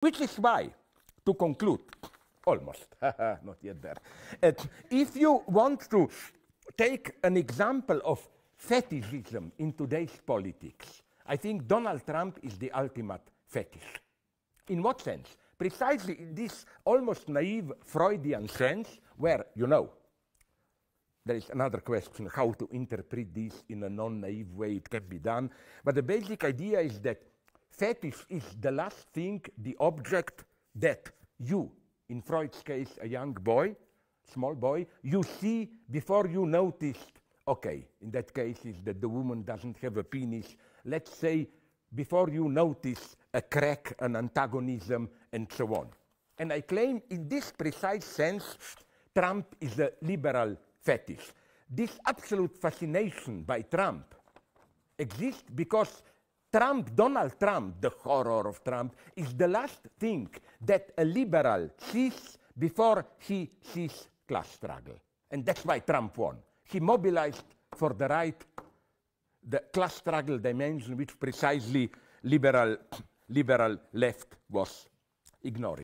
Which is why, to conclude, almost, not yet there, uh, if you want to take an example of fetishism in today's politics, I think Donald Trump is the ultimate fetish. In what sense? Precisely in this almost naive Freudian sense where, you know, there is another question how to interpret this in a non naive way, it can be done. But the basic idea is that Fetish is the last thing, the object that you, in Freud's case, a young boy, small boy, you see before you noticed, okay, in that case is that the woman doesn't have a penis. Let's say before you notice a crack, an antagonism, and so on. And I claim in this precise sense, Trump is a liberal fetish. This absolute fascination by Trump exists because Trump, Donald Trump, the horror of Trump, is the last thing that a liberal sees before he sees class struggle. And that's why Trump won. He mobilized for the right the class struggle dimension which precisely liberal, liberal left was ignoring.